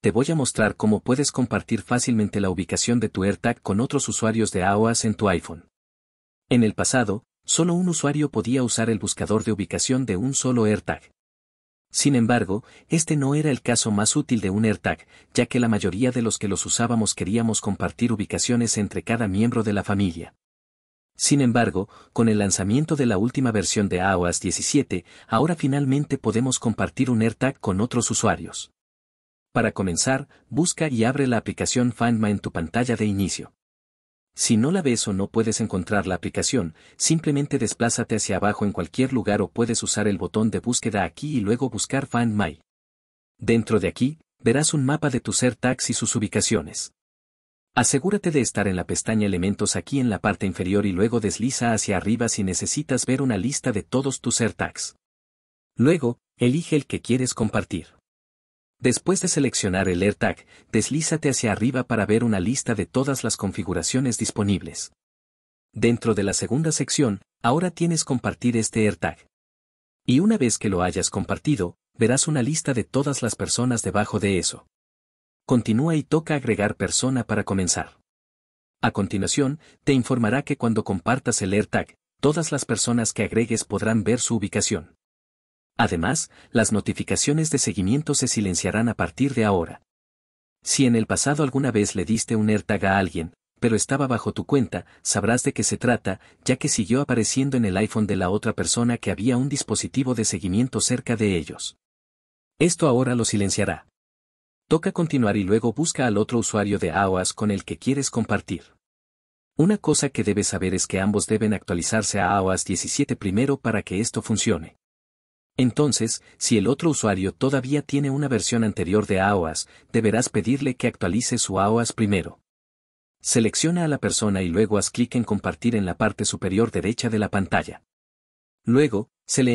te voy a mostrar cómo puedes compartir fácilmente la ubicación de tu AirTag con otros usuarios de AOAS en tu iPhone. En el pasado, solo un usuario podía usar el buscador de ubicación de un solo AirTag. Sin embargo, este no era el caso más útil de un AirTag, ya que la mayoría de los que los usábamos queríamos compartir ubicaciones entre cada miembro de la familia. Sin embargo, con el lanzamiento de la última versión de AOAS 17, ahora finalmente podemos compartir un AirTag con otros usuarios. Para comenzar, busca y abre la aplicación Find My en tu pantalla de inicio. Si no la ves o no puedes encontrar la aplicación, simplemente desplázate hacia abajo en cualquier lugar o puedes usar el botón de búsqueda aquí y luego buscar Find My. Dentro de aquí, verás un mapa de tus ser y sus ubicaciones. Asegúrate de estar en la pestaña Elementos aquí en la parte inferior y luego desliza hacia arriba si necesitas ver una lista de todos tus AirTags. Luego, elige el que quieres compartir. Después de seleccionar el AirTag, deslízate hacia arriba para ver una lista de todas las configuraciones disponibles. Dentro de la segunda sección, ahora tienes Compartir este AirTag. Y una vez que lo hayas compartido, verás una lista de todas las personas debajo de eso. Continúa y toca agregar persona para comenzar. A continuación, te informará que cuando compartas el AirTag, todas las personas que agregues podrán ver su ubicación. Además, las notificaciones de seguimiento se silenciarán a partir de ahora. Si en el pasado alguna vez le diste un AirTag a alguien, pero estaba bajo tu cuenta, sabrás de qué se trata, ya que siguió apareciendo en el iPhone de la otra persona que había un dispositivo de seguimiento cerca de ellos. Esto ahora lo silenciará. Toca continuar y luego busca al otro usuario de AOAS con el que quieres compartir. Una cosa que debes saber es que ambos deben actualizarse a AOAS 17 primero para que esto funcione. Entonces, si el otro usuario todavía tiene una versión anterior de AOAS, deberás pedirle que actualice su AOAS primero. Selecciona a la persona y luego haz clic en Compartir en la parte superior derecha de la pantalla. Luego, se le